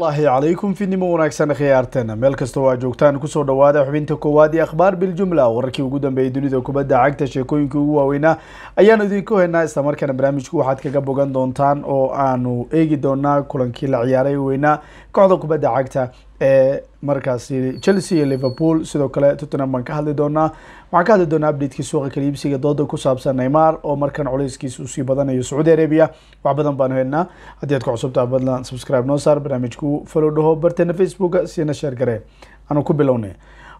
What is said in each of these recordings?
laahi calaykum fidnimo wanaagsan khiyaartana meel kastoo aad joogtaan kusoo dhawaada xubinta koowaad ee akhbaar biljumla wararkii ugu dambeeyay dunida kubadda cagta sheekooyinkii ugu waaweynaa ayaan idinku haynaa islamarkaana barnaamijku waxaad kaga bogan doontaan oo aanu eegi doonaa kulankii la ciyaaray weynaa kooxda kubadda cagta markaasi chelsea iyo liverpool sidoo kale tottenham baan ka hadli doonaa waxaan ka hadli doonaa updateki suuqa kaliibsiga dooda ku saabsan neymar oo markan culeyskiisa usii badanayo sacuudi arabia wax badan baanu helnaa haddii aad ku cusubtaa badlan subscribe noo saar barnaamijku falow dhaho barteena facebooka siina sheer aanu ku bilownay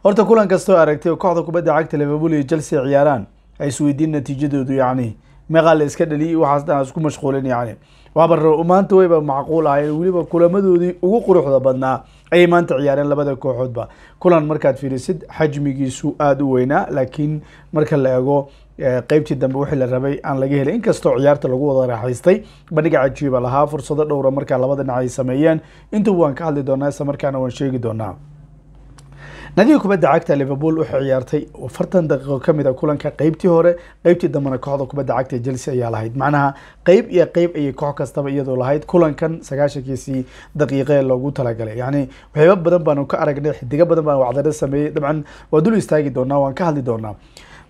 horta kulan kastoo aragtay oo kooxda kubadda cagta liverpool iyo chelsea ciyaaraan ay isweydiin natiijadoodu yacni meeqaa la iska dhaliyay waxaas dhan isku mashquulin yacni waaba maanta wayba macquul ah weliba kulamadoodii ugu quruxda badnaa ayay maanta ciyaareen labada kooxoodba kulan markaad fiirisid xajmigiisu aada u weynaa laakiin marka la eego eh, qeybtii dambe wixii la rabay aan laga helay inkastoo ciyaarta lagu wada raaxaystay bandhiga cajiiba lahaa fursado dhowra markaa labada dhinac ay sameeyeen intuba waan ka hadli doonaa isla markaana waan sheegi doonaa nadiga kubadda cagta liverpool waxay ciyaartay afartan daqiiqo kamid a ah kulanka qeybtii hore qeybtii dambena kooxda kubadda cagta chelsea ayaa lahayd macnaha qeyb iyo qeyb ayay koox kastaba iyadoo lahayd kulankan sagaashankiisii daqiiqee loogu talagalay yacni waxyaaba badan baanu ka aragnay xidigo badan baan wacdaro sameeyey dabcan waa dul istaagi doonaa waan ka hadli doonaa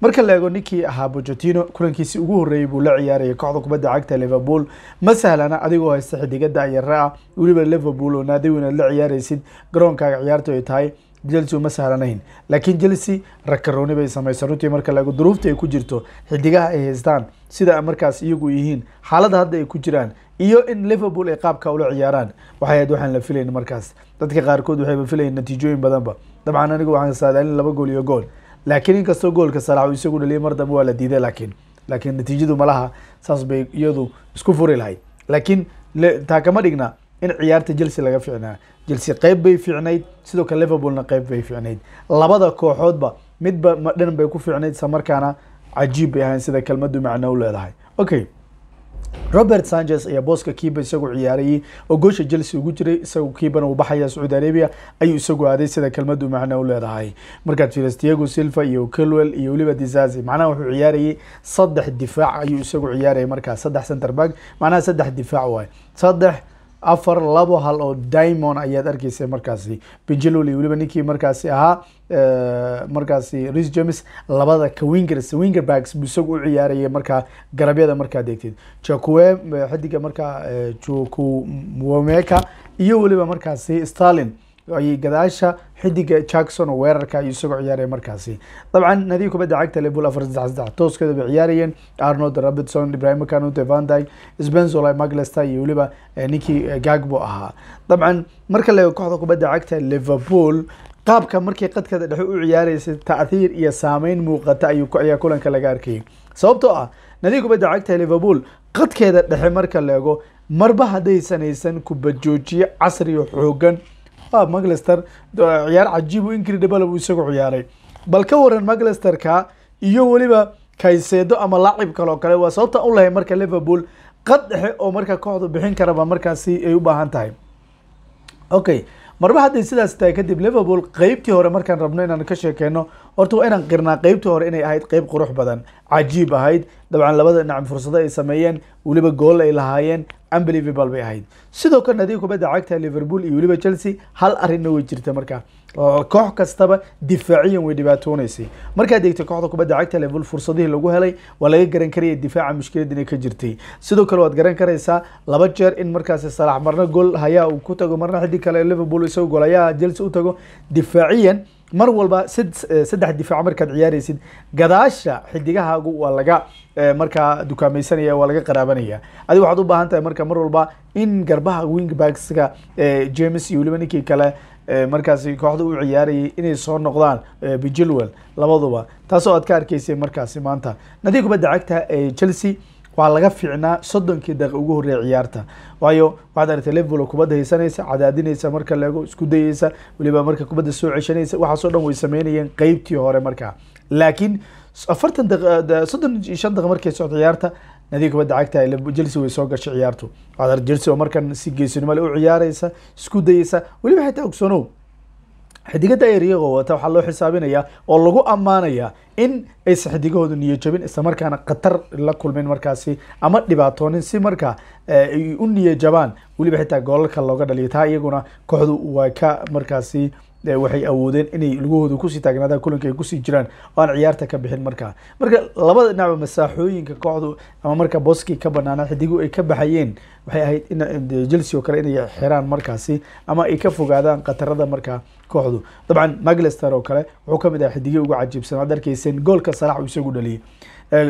marka la eego ninkii ahaa bocetino kulankiisii ugu horreeyey buu la ciyaarayay kooxda kubadda cagta liverpool ma sahlana adigoo haysta xidiga da ah weliba liverpool oo naadi weynaad la ciyaaraysid garoonkaaga ciyaarta ay tahay jelsi uma sahlanayn laakiin jelsi rakarooni bay samaysa runtii marka laego duruufta ay ku jirto xidigaha ay haystaan sida markaas iyagu yihiin xaalada hadda ay ku jiraan iyo in liverpool ay qaabka ula ciyaaraan waxay ahayd waxaan la filayn markaas dadka qaarkood waxayba filayeen natiijooyin badanba dabcan anigu waxaan saadaalin laba gool iyo gool laakiin inkastoo goolka salaax u isagu dhaliyay mar dambe waa la diiday laakiin laakiin natiijadu malaha saas bay iyadu isku furi lahayd laakiin taa kama dhigna in ciyaarta chelsea laga fiicnaa chelsea qeyb bay fiicnayd sidoo kale liverpoolna qeyb bay fiicnayd labada kooxoodba midba madhan bay ku fiicnayd isla cajiib bay ahayn sida kelmaddu macno u leedahay okay robert sanchez ayaa booska kiiba isagoo ciyaarayey oo goosha chelsea ugu jiray isagoo kiibana uu baxaya sacuudi arabia ayuu isagu aaday sida kelmadu macno u leedahay markaad fiilas diego silva iyo kelwell iyo weliba dizazi macnaha wuxuu ciyaarayey saddex difaac ayuu isagu ciyaarayay markaas saddex center macnaha saddex difaac waaye saddex afar labo hal oo dimon ayaad arkeysa markaasi benjeloli weliba ninkii markaasi ahaa eh, markaasi ris james labada ka wingers wingerbags buu isagu u ciyaarayay markaa garabyada markaad eegteed jakuwe eh, xidiga markaa jakuwomeka eh, iyo weliba markaasi starlin gadaasha xidiga jackson oo weerarka ayuu isagoo ciyaaraya markaasi dabcan nadiif kubadda cagta le afar saddex saddex tooskeeda bay ciyaarayeen arnold robertson ibrahima canute van dyke spenzola maglesta iyo weliba eh, ninkii eh, gagbo ahaa dabcan marka la eego kooxda kubadda cagta liverpool qaabka markii qadkeeda dhexe u ciyaaraysay ta'thiir iyo saameyn muuqata ayuu ayaa kulanka laga arkayay sababtoo ah nadiif kubadda cagta liverpool qadkeeda dhexe marka la eego marba haddaysan haysan kubadjoojiye casri xoogan ah maclester ciyaar cajiib incredibl uu isagu ciyaaray bal ka waran maclesterka iyo weliba kayseedo ama laacib kaleo kale waa sababta u lahay marka liverpool qad dhexe oo marka kooxdu bixin karaba markaasi ay u baahan tahay okay marba hadday sidaas tahay kadib liverpool qeybtii hore markaan rabno inaan ka sheekeyno horta waa inaan qirnaa qeybtii hore inay ahayd qeyb qurux badan cajiib ahayd dabcan labada dhinac fursado ay sameeyeen weliba gool ay lahaayeen unbelievable bay ahayd sidoo kale nadiib kubadda cagta liverpool iyo weliba chelsea hal arrinna way jirta marka oo koox kastaba difaaciyan way dhibaatoonaysay markaad eegtay kooxda kubadda cagta liverpool fursadihii lagu helay waa laga garan karaya difaaca mushkilad ka jirtay sidoo kale waad garan karaysaa laba jeer in markaasi salax marna gol hayaa uu ku tago marna xidig kale liverpool isaga golayaa chelsea u tago difaaciyan mar walba eh, saddex difaac markaad ciyaaraysid gadaasha xidigahaagu waa laga eh, markaa dukaamaysanaya waa laga qaraabanaya adi waxaad u baahan tahay marka mar walba in garbaha wingbacksiga eh, james iyo weliba ninkii kale markaasi kooxda u ciyaarayay inay soo noqdaan bijilwell labaduba taasoo aad ka arkaysay markaasi maanta nadii kubadda cagta ee chelsea waa laga fiicnaa soddonkii daqiiq ugu horreeya ciyaarta waayo waxaad aragtay liverpool kubadda haysanaysa cadaadinaysa marka leego isku dayeysa weliba marka kubadda soo ceshanaysa waxaasoo dhan way sameynayeen qeybtii hore markaa laakiin afartan soddon iyo shan daqiiq markay socdo ciyaarta nadiga kubadda cagta chelsea way soo gashay ciyaartu waxaad aragtay chelsea oo markan si geesinimo leh u ciyaaraysa isku dayeysa weliba xitaa ogsoonow xidigada eryago wata waxaa loo xisaabinayaa oo lagu ammaanayaa in aysan xidigahooda niyo jabin islamarkaana khatar la kulmin markaasi ama dhibaatoonin si markaa eh, ay u niyo jabaan weliba xitaa goolalka looga dhaliyo taa iyaguna kooxdu waa ka markaasi waxay awoodeen inay lugahooda kusii taagnaadaan kulanka ay kusii jiraan oo aan ciyaarta ka bixin markaa marka labada dhinacba masaaxooyinka kooxdu ama marka boski ka banaana xidigu ay ka baxayeen waxay ahayd in chelsea oo kale inay xiraan markaasi ama ay ka fogaadaan khatarada markaa kooxdu dabcan maglester oo kale wuxuu kamid ah xidigii ugu cajiibsan ad arkayseen goolka salax isagu dhaliyey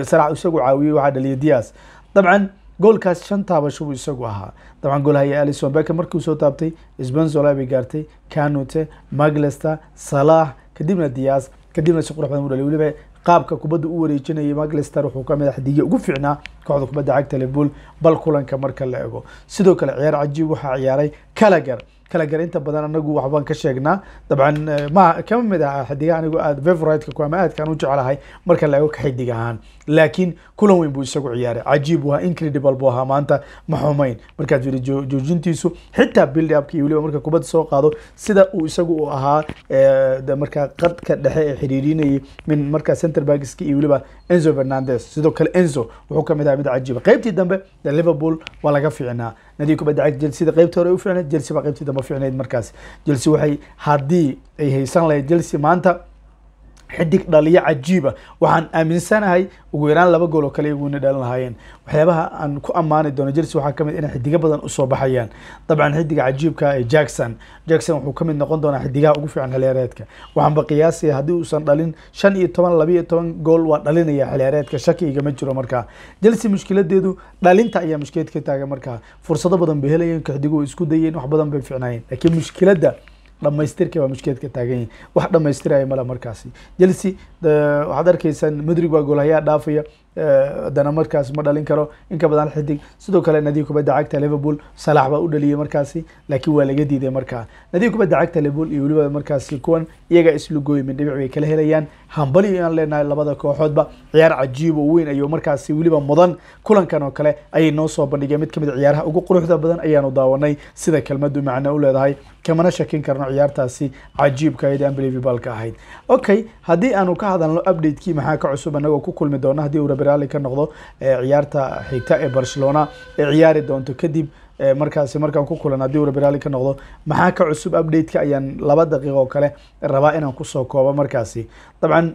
salax isagu caawiyey waxaa dhaliyay diyas dabcan goolkaas shan taabasho uu isagu ahaa dabcan goolhaya alison beke markii soo taabtay spenzola bay gaartay canute maglester salah kadibna dias kadibna si qurux badan u dhalay weliba qaabka kubadda u wareejinayay maglester wuxuu ka madax ah diiya ugu fiicnaa kooxda kubadda cagta liverpool bal kulanka marka la ego sidoo kale ciyaar cajiib waxaa ciyaaray calagar kala garaynta badan anagu waxbaan ka sheegnaa dabcan eh, ma kama mid aha xidiga anigu aad favorite ku ama aadkaan u jeclahay marka la ego ka xidig ahaan laakiin kulan weyn buu isagu ciyaaray cajiib buu ahaa incredible buu ahaa maanta ma markaad fiiri joojintiisu xitaa build iyo weliba marka kubadda soo qaado sida uu isagu u ahaa eh, markaa qadka dhexe ee xiriirinayay min markaa center backska iyo weliba enzo fernandez sidoo kale enzo wuxuu kamid ahaa mid cajiiba qaybtii dambe liverpool waa laga fiicnaa nadi kubadda cagta jelsida qeybta hore u ficneed jelsi baa qeybtii dambe ficneyd markaas jelsi waxay haddii ay haysan lahayd jelsi maanta xidig dhaliyo cajiiba ah. waxaan aaminsanahay ugu yaraan laba gool oo kale iyaguna dhalin lahaayeen waxyaabaha aan ku ammaani doono chelsea waxaa kamid ah inay xidigo badan usoo baxayaan dabcan xidiga cajiibka ah ee jackson jackson wuxuu kamid noqon doonaa xidigaha ugu fiican xiliyaareedka waxaanba qiyaasaya haddii uusan dhalin shan iyo toban laba toban gool waa dhalinaya xiliyaareedka shaki igama jiro markaa chelsea mushkiladeedu dhalinta ayaa mushkilad taagan markaa fursado badan bay helayeen kooxdigu way isku dayeen wax badan bay fiicnaayeen laakiin mushkiladda dhamaystirkii baa mushkeedka taagan yahay wax dhamaystiraya male markaasi chelsea waxaad arkaysaan madrig baa goolahayaa dhaafaya haddana markaas ma dhalin karo in ka badan xidig sidoo kale nadiif kubadda cagta liverpool salax baa u dhaliyey markaasi laakiin waa laga diiday markaa nadiif kubadda cagta liverpool iyo weliba markaasi kuwan iyaga islugooy dhibic bay kala helayaan hambali ayaan leenahay labada kooxoodba ciyaar cajiib oo weyn ayuu markaasi weliba mudan kulankan oo kale ayay noo soo bandhigeen mid kamid ah ciyaaraha ugu quruxda badan ayaanu daawanay sida kelmadu macno u leedahay kamana shakin karno ciyaartaasi cajiibka ahayd unbelievableka ahayd okay haddii aanu ka hadalno update maxaa ka cusub anagoo ku kulmi doona haddii uu raalli ka noqdo ciyaarta xigta ee barcelona ee ciyaari doonto kadib markaasi markaan ku kulan haddii urabiraali ka noqdo maxaa ka cusub update-ka ayaan laba daqiiq oo kale rabaa inaan kusoo koobo markaasi dabcan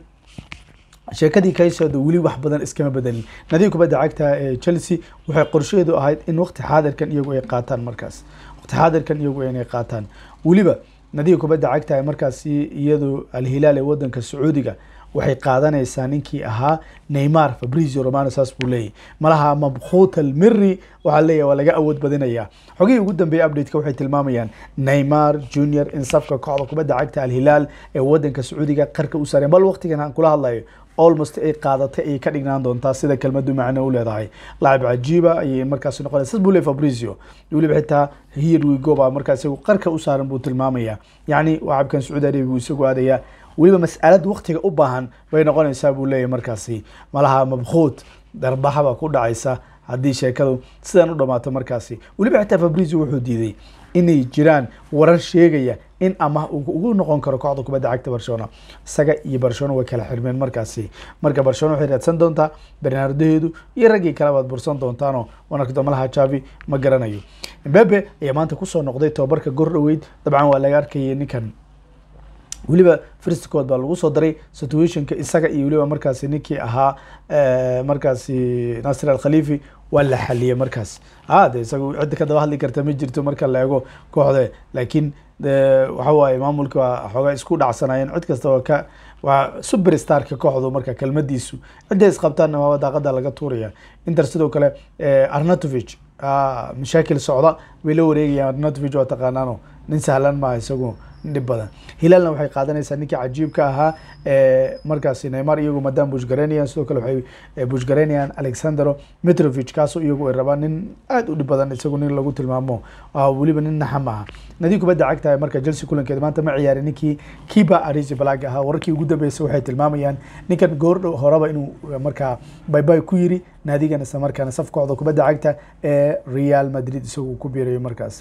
sheekadii kaysado weli wax badan iskama bedelin nadiib kubadda cagta ee chelsea waxay qorsheedu ahayd in waqti xaadirkan iyagu ay qaataan markaas waqti xaadirkan iyagu inay qaataan weliba nadiib kubadda cagta markaasi iyadu alhilaal ee wadanka sacuudiga waxay qaadanaysaa ninkii ahaa neymar fabrizio romano saas buu leeyahy malaha mabkhuut almiri waxaa leeyahy waa laga awood badinayaa xogihii ugu dambeeyey updateka waxay tilmaamayaan neymar junior in safka kooxda kubadda cagta alhilaal ee wadanka sacuudiga qarka u saareen bal waqtigan aan kula hadlayo olmost ay qaadatay ayay ka dhignaan doontaa sida kelmadu macno u leedahay lacab cajiiba ayay markaas noqonay saas buu leey fabrizio weliba xitaa hiyar wigoba markaas isagu qarka u saaran buu tilmaamayaa yacni waa cabkan sacuudi arabiya uu isagu aadayaa weliba masalad waktiga u baahan bay noqonaysaa buu leeyahy markaasi malaha mabkhuud darbaxaba ku dhacaysa haddii sheekadu sidan u dhamaato markaasi weliba xitaa fabrizi wuxuu diiday inay jiraan warar sheegaya in ama uu ugu noqon karo kooxda kubadda cagta barcelona isaga iyo barcelona way kala xirmeen markaasi marka barcelona waxay raadsan doontaa barnaardaheedu iyo raggii kalebaad bursan doontaano wanarka damalaha javi ma garanayo mbebe ayaa maanta kusoo noqday tobabarka gor dhaweyd dabcan waa laga arkayay ninkan weliba firstikood baa lagu soo daray situationka isaga iyo weliba markaasi ninkii ahaa eh, markaasi nasir alkhalifi waa la xaliyey markaas a ah, de isaga cidda ka daba hadli karta ma jirto marka la kooxde laakiin eh, waxa waaye maamulka xoogaa isku dhacsanaayeen cid kasta waa ka waa superstarka kooxdu marka kelmadiisu cidday isqabtaanna waaba daaqada laga tuuraya inter sidoo kale eh, arnatovich ah, mashaakil socda bay la wareegayaan arnatovich waa taqaanaano nin sahlan maaha isagu dhib badan hilaalna waxay qaadanaysaa ninkii cajiibka ahaa markaasi neymar iyagu madam bushgareynayaan sidoo kale waxay bushgareynayaan alexandro mitrovic kaasoo iyagu ay rabaan nin aada u dhib badan isagu nin lagu tilmaamo weliba nin naxam ah nadii kubadda cagtahay marka chelsea kulankeeda maanta ma ciyaarin ninkii kiba arisi balag ahaa wararkii ugu dambeysa waxay tilmaamayaan ninkan goordhow horaba inuu markaa baybay ku yiri naadigana isla markaana safkooda kubadda cagta ee real madrid isagu ku biirayo markaas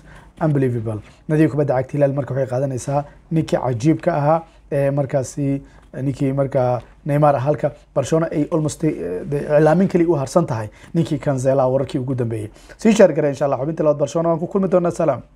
unbelievable naadiga kubadda cagta hilaal marka waxay qaadanaysaa ninkii cajiibka ahaa ee markaasi ninkii markaa neymar halka barcelona ay almost eh, iclaamin kali u harsan tahay ninkii kanzela wararkii ugu dambeeyey sii shaar insha allah xubinta labaad barcelona waan ku kulmi doonaa salaam